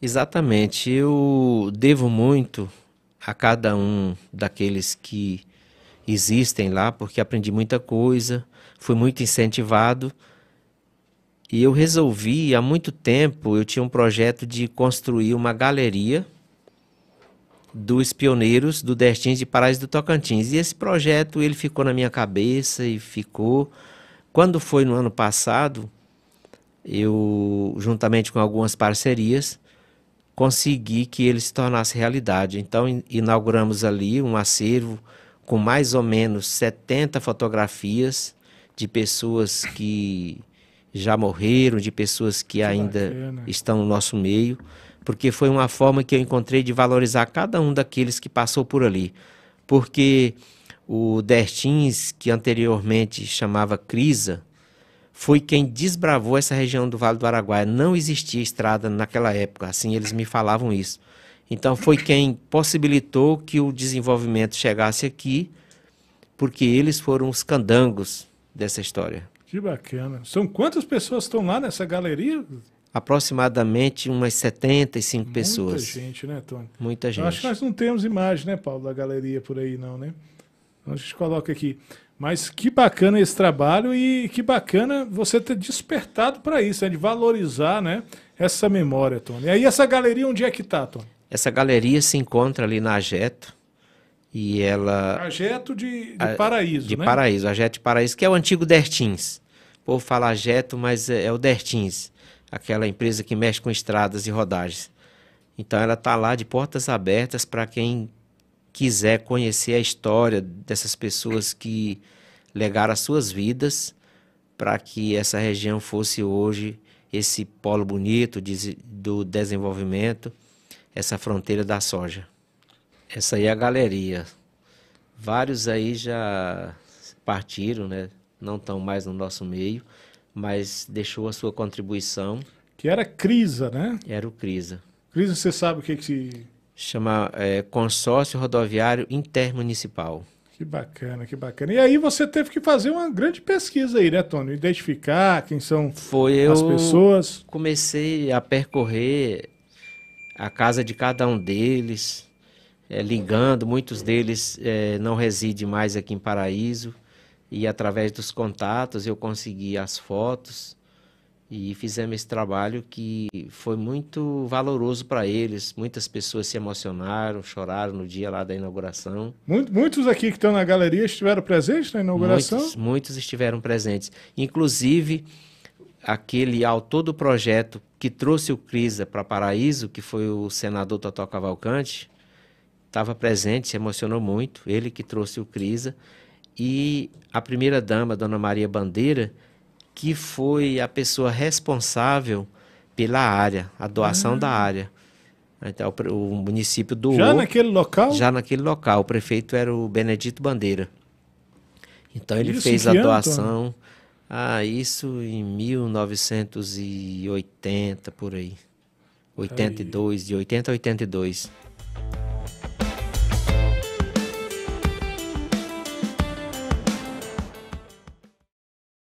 Exatamente. Eu devo muito a cada um daqueles que existem lá, porque aprendi muita coisa, fui muito incentivado. E eu resolvi, há muito tempo, eu tinha um projeto de construir uma galeria dos pioneiros do Destins de Paraíso do Tocantins. E esse projeto, ele ficou na minha cabeça e ficou. Quando foi no ano passado, eu, juntamente com algumas parcerias, conseguir que ele se tornasse realidade. Então, inauguramos ali um acervo com mais ou menos 70 fotografias de pessoas que já morreram, de pessoas que, que ainda bacana. estão no nosso meio, porque foi uma forma que eu encontrei de valorizar cada um daqueles que passou por ali. Porque o Dertins, que anteriormente chamava Crisa, foi quem desbravou essa região do Vale do Araguaia. Não existia estrada naquela época, assim eles me falavam isso. Então foi quem possibilitou que o desenvolvimento chegasse aqui, porque eles foram os candangos dessa história. Que bacana. São quantas pessoas estão lá nessa galeria? Aproximadamente umas 75 Muita pessoas. Muita gente, né, Tony? Muita gente. Eu acho que nós não temos imagem, né, Paulo, da galeria por aí, não, né? Então, a gente coloca aqui. Mas que bacana esse trabalho e que bacana você ter despertado para isso, né? de valorizar né? essa memória, Tony. E aí essa galeria onde é que está, Tony? Essa galeria se encontra ali na Ajeto. e ela... Ageto de, de a, Paraíso, De né? Paraíso, Ajeto de Paraíso, que é o antigo Dertins. O povo fala Ageto, mas é, é o Dertins, aquela empresa que mexe com estradas e rodagens. Então ela está lá de portas abertas para quem quiser conhecer a história dessas pessoas que legaram as suas vidas para que essa região fosse hoje esse polo bonito de, do desenvolvimento, essa fronteira da soja. Essa aí é a galeria. Vários aí já partiram, né? não estão mais no nosso meio, mas deixou a sua contribuição. Que era Crisa, né? Era o Crisa. Crisa, você sabe o que que chama é, Consórcio Rodoviário Intermunicipal. Que bacana, que bacana. E aí você teve que fazer uma grande pesquisa aí, né, Tony? Identificar quem são Foi as pessoas. Comecei a percorrer a casa de cada um deles, é, ligando, muitos deles é, não residem mais aqui em Paraíso. E através dos contatos eu consegui as fotos e fizemos esse trabalho que foi muito valoroso para eles. Muitas pessoas se emocionaram, choraram no dia lá da inauguração. Muitos aqui que estão na galeria estiveram presentes na inauguração? Muitos, muitos estiveram presentes. Inclusive, aquele autor do projeto que trouxe o Crisa para Paraíso, que foi o senador Totó Cavalcante, estava presente, se emocionou muito. Ele que trouxe o Crisa. E a primeira-dama, Dona Maria Bandeira, que foi a pessoa responsável pela área, a doação da ah. área. Então, o município do Já naquele local? Já naquele local. O prefeito era o Benedito Bandeira. Então, ele isso fez a doação. Ah, isso em 1980, por aí. 82, aí. de 80 a 82.